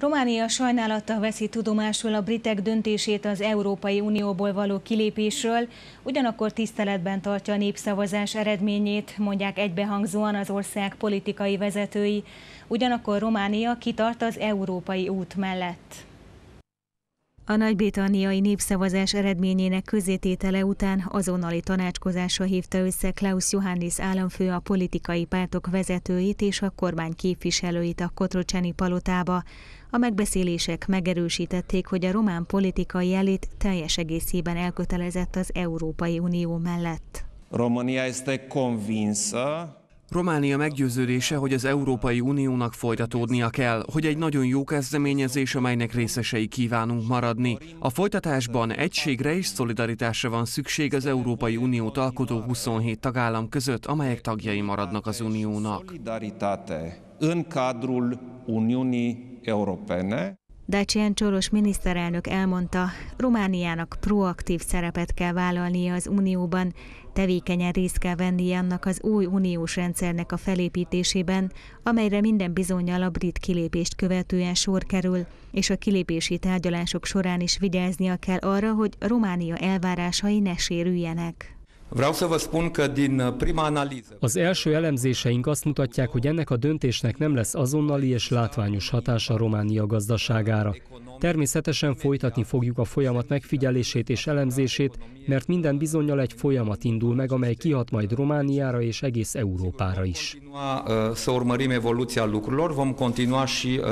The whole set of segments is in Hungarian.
Románia sajnálattal veszi tudomásul a britek döntését az Európai Unióból való kilépésről, ugyanakkor tiszteletben tartja a népszavazás eredményét, mondják egybehangzóan az ország politikai vezetői. Ugyanakkor Románia kitart az európai út mellett. A nagy-britanniai népszavazás eredményének közététele után azonnali tanácskozásra hívta össze Klaus Johannis államfő a politikai pártok vezetőit és a kormány képviselőit a Kotrocseni palotába. A megbeszélések megerősítették, hogy a román politikai elit teljes egészében elkötelezett az Európai Unió mellett. Romania este convinsă Románia meggyőződése, hogy az Európai Uniónak folytatódnia kell, hogy egy nagyon jó kezdeményezés, amelynek részesei kívánunk maradni. A folytatásban egységre és szolidaritásra van szükség az Európai Uniót alkotó 27 tagállam között, amelyek tagjai maradnak az Uniónak. În cadrul Uniunii Europene. Dacian Csoros miniszterelnök elmondta, Romániának proaktív szerepet kell vállalnia az Unióban, tevékenyen részt kell vennie annak az új uniós rendszernek a felépítésében, amelyre minden bizonyal a brit kilépést követően sor kerül, és a kilépési tárgyalások során is vigyáznia kell arra, hogy Románia elvárásai ne sérüljenek. Uh, Az első elemzéseink azt mutatják, hogy ennek a döntésnek nem lesz azonnali és látványos hatása Románia gazdaságára. Természetesen folytatni fogjuk a folyamat megfigyelését és elemzését, mert minden bizonyal egy folyamat indul meg, amely kihat majd Romániára és egész Európára is. Uh, să urmărim evoluția lucrurilor, vom continua și uh,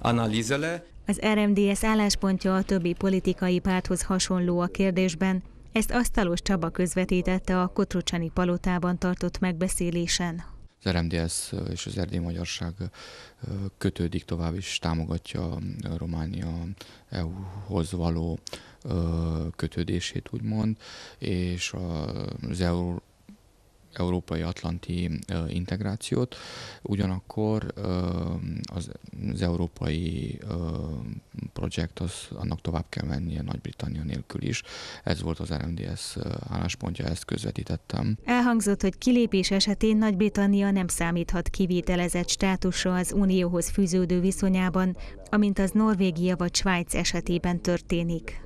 analizele. Az RMDS álláspontja a többi politikai párthoz hasonló a kérdésben, ezt Asztalos Csaba közvetítette a Kotrocsani palotában tartott megbeszélésen. Az RMDS és az erdély magyarság kötődik tovább is támogatja Románia EU-hoz való kötődését, úgymond, és az EU európai atlanti integrációt, ugyanakkor az, az európai projekt az annak tovább kell mennie Nagy-Britannia nélkül is. Ez volt az RMDS álláspontja, ezt közvetítettem. Elhangzott, hogy kilépés esetén Nagy-Britannia nem számíthat kivételezett státusra az unióhoz fűződő viszonyában, amint az Norvégia vagy Svájc esetében történik.